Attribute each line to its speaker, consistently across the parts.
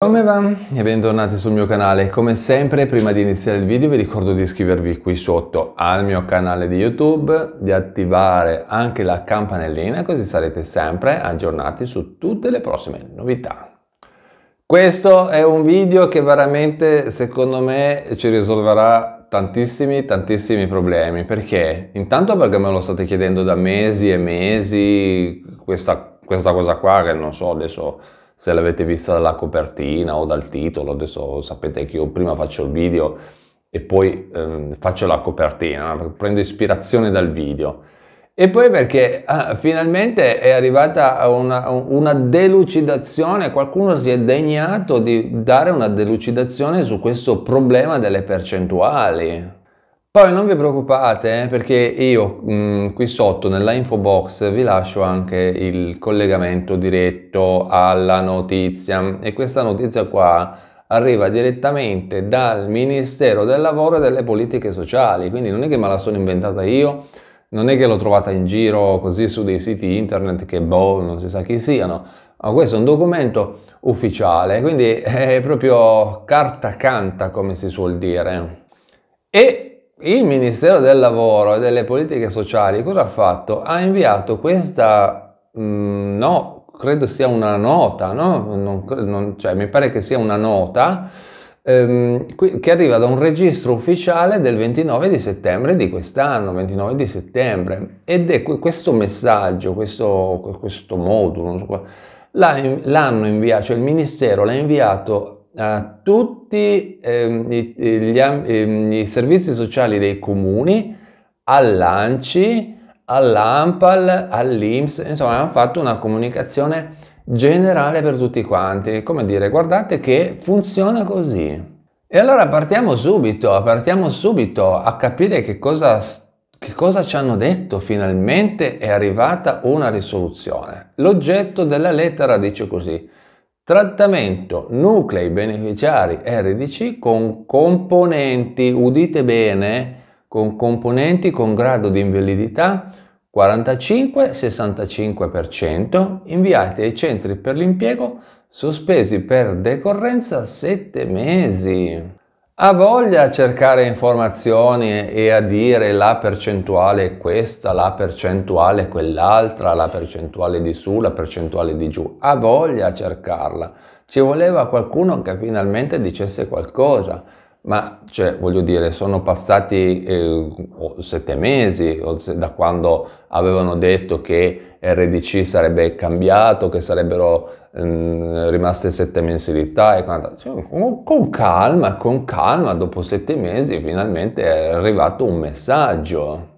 Speaker 1: Come va? E bentornati sul mio canale. Come sempre, prima di iniziare il video vi ricordo di iscrivervi qui sotto al mio canale di YouTube, di attivare anche la campanellina così sarete sempre aggiornati su tutte le prossime novità. Questo è un video che veramente secondo me ci risolverà tantissimi tantissimi problemi perché intanto perché me lo state chiedendo da mesi e mesi questa, questa cosa qua che non so adesso se l'avete vista dalla copertina o dal titolo, adesso sapete che io prima faccio il video e poi ehm, faccio la copertina, prendo ispirazione dal video. E poi perché ah, finalmente è arrivata una, una, delucidazione, qualcuno si è degnato di dare una delucidazione su questo problema delle percentuali. Poi non vi preoccupate eh, perché io mh, mm, qui sotto nella info box vi lascio anche il collegamento diretto alla notizia e questa notizia qua arriva direttamente dal Ministero del Lavoro e delle Politiche Sociali, quindi non è che me la sono inventata io, non è che l'ho trovata in giro così su dei siti internet che boh, non si sa chi siano, ma questo è un documento ufficiale, quindi è proprio carta canta come si suol dire. E il Ministero del Lavoro e delle Politiche Sociali cosa ha fatto? Ha inviato questa, mh, mm, no, credo sia una nota, no? non, non, cioè, mi pare che sia una nota ehm, che arriva da un registro ufficiale del 29 di settembre di quest'anno, 29 di settembre, ed è questo messaggio, questo, questo modulo, l'hanno inviato, cioè il Ministero l'ha inviato a tutti eh, gli, gli, ehm, servizi sociali dei comuni, all'ANCI, all'AMPAL, all'IMS, insomma hanno fatto una comunicazione generale per tutti quanti, come dire guardate che funziona così. E allora partiamo subito, partiamo subito a capire che cosa che cosa ci hanno detto? Finalmente è arrivata una risoluzione. L'oggetto della lettera dice così. Trattamento nuclei beneficiari RDC con componenti, udite bene, con componenti con grado di invalidità 45-65% inviati ai centri per l'impiego sospesi per decorrenza 7 mesi ha voglia a cercare informazioni e a dire la percentuale è questa, la percentuale è quell'altra, la percentuale di su, la percentuale di giù, ha voglia a cercarla. Ci voleva qualcuno che finalmente dicesse qualcosa ma cioè, voglio dire, sono passati eh, sette mesi da quando avevano detto che RDC sarebbe cambiato, che sarebbero mm, rimaste sette mensilità e cioè, con calma, con calma, dopo sette mesi finalmente è arrivato un messaggio.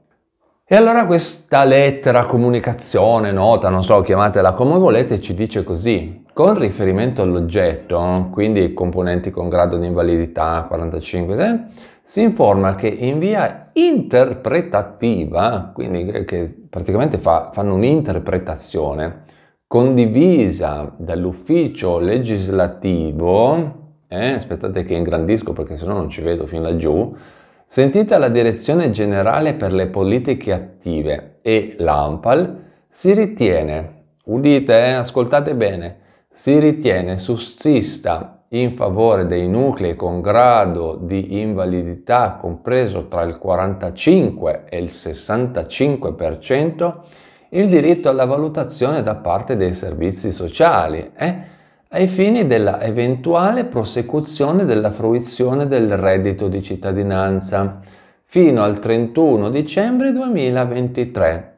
Speaker 1: E allora questa lettera, comunicazione, nota, non so, chiamatela come volete, ci dice così. Con riferimento all'oggetto, quindi componenti con grado di invalidità 45, eh, si informa che in via interpretativa, quindi che praticamente fa, fanno un'interpretazione condivisa dall'ufficio legislativo, eh, aspettate che ingrandisco perché sennò non ci vedo fin laggiù, sentita la Direzione Generale per le Politiche Attive e l'AMPAL, si ritiene, udite, eh, ascoltate bene, si ritiene sussista in favore dei nuclei con grado di invalidità compreso tra il 45 e il 65% il diritto alla valutazione da parte dei servizi sociali eh, ai fini della eventuale prosecuzione della fruizione del reddito di cittadinanza fino al 31 dicembre 2023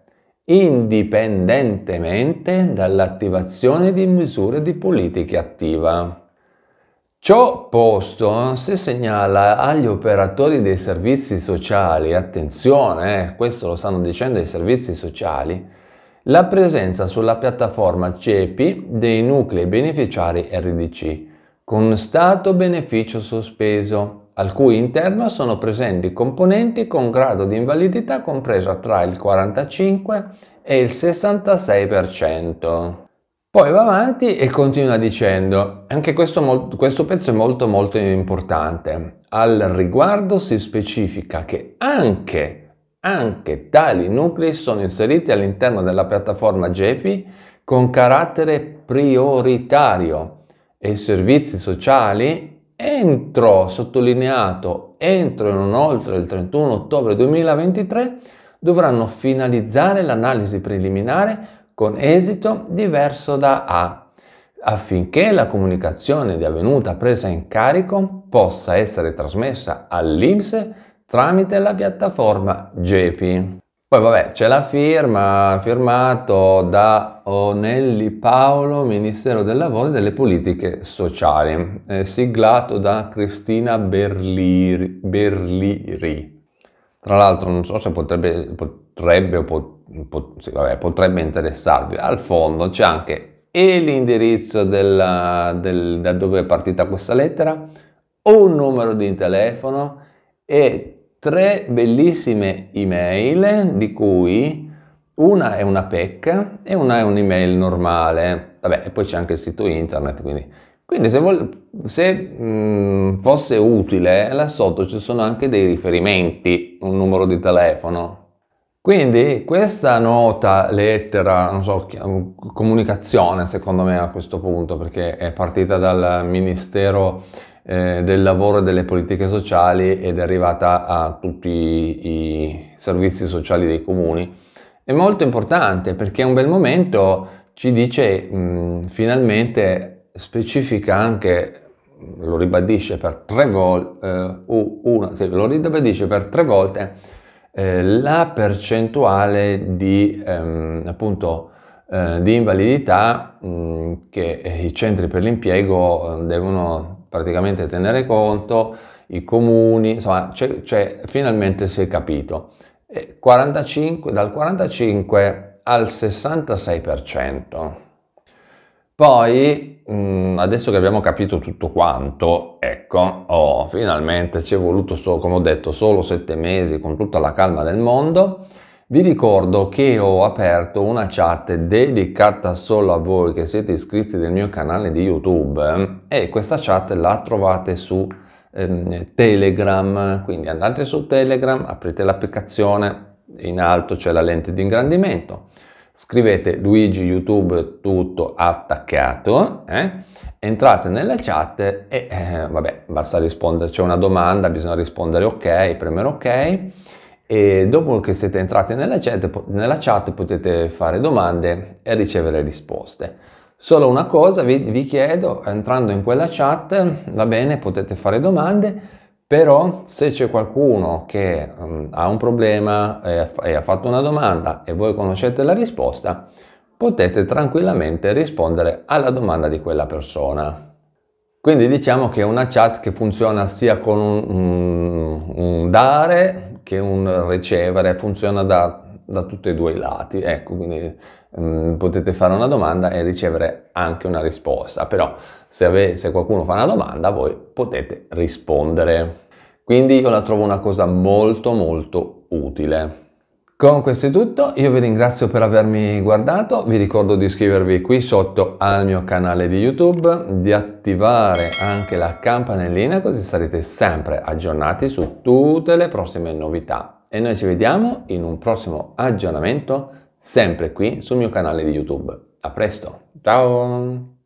Speaker 1: indipendentemente dall'attivazione di misure di politica attiva. Ciò posto si segnala agli operatori dei servizi sociali, attenzione, eh, questo lo stanno dicendo i servizi sociali, la presenza sulla piattaforma CEPI dei nuclei beneficiari RDC con stato beneficio sospeso al cui interno sono presenti componenti con grado di invalidità compresa tra il 45 e il 66%. Poi va avanti e continua dicendo, anche questo, questo pezzo è molto molto importante, al riguardo si specifica che anche, anche tali nuclei sono inseriti all'interno della piattaforma GEPI con carattere prioritario e i servizi sociali entro, sottolineato, entro e non oltre il 31 ottobre 2023 dovranno finalizzare l'analisi preliminare con esito diverso da A, affinché la comunicazione di avvenuta presa in carico possa essere trasmessa all'IMSE tramite la piattaforma GEPI. Poi vabbè, c'è la firma, firmato da Onelli Paolo, Ministero del Lavoro e delle Politiche Sociali, eh, siglato da Cristina Berliri. Berliri. Tra l'altro non so se potrebbe, potrebbe, pot, sì, vabbè, potrebbe interessarvi. Al fondo c'è anche e l'indirizzo della, del, da dove è partita questa lettera, un numero di telefono e tre bellissime email di cui una è una PEC e una è un'email normale. Vabbè, e poi c'è anche il sito internet, quindi quindi se, vol- se mh, mm, fosse utile, là sotto ci sono anche dei riferimenti, un numero di telefono. Quindi questa nota, lettera, non so, mm, comunicazione secondo me a questo punto, perché è partita dal Ministero eh, del lavoro e delle politiche sociali ed è arrivata a tutti i servizi sociali dei comuni. È molto importante perché è un bel momento ci dice mh, finalmente, specifica anche, lo ribadisce per tre volte, eh, una, sì, lo ribadisce per tre volte eh, la percentuale di, ehm, appunto, eh, di invalidità mh, che i centri per l'impiego eh, devono praticamente tenere conto, i comuni, insomma, c'è, c'è, finalmente si è capito. 45, dal 45 al 66%. Poi, mh, mm, adesso che abbiamo capito tutto quanto, ecco, oh, finalmente ci è voluto, solo, come ho detto, solo sette mesi con tutta la calma del mondo vi ricordo che ho aperto una chat dedicata solo a voi che siete iscritti del mio canale di YouTube e questa chat la trovate su ehm, Telegram, quindi andate su Telegram, aprite l'applicazione, in alto c'è la lente di ingrandimento, scrivete Luigi YouTube tutto attaccato, eh? entrate nella chat e eh, vabbè, basta rispondere, c'è una domanda, bisogna rispondere ok, premere ok e dopo che siete entrati nella chat, nella chat potete fare domande e ricevere risposte. Solo una cosa vi, vi chiedo, entrando in quella chat, va bene, potete fare domande, però se c'è qualcuno che um, ha un problema e, e, ha fatto una domanda e voi conoscete la risposta, potete tranquillamente rispondere alla domanda di quella persona. Quindi diciamo che è una chat che funziona sia con un, un, un dare che un ricevere, funziona da, da tutti e due i lati, ecco, quindi mh, mm, potete fare una domanda e ricevere anche una risposta, però se, ave, se qualcuno fa una domanda voi potete rispondere. Quindi io la trovo una cosa molto molto utile. Con questo è tutto, io vi ringrazio per avermi guardato, vi ricordo di iscrivervi qui sotto al mio canale di YouTube, di attivare anche la campanellina così sarete sempre aggiornati su tutte le prossime novità. E noi ci vediamo in un prossimo aggiornamento sempre qui sul mio canale di YouTube. A presto, ciao!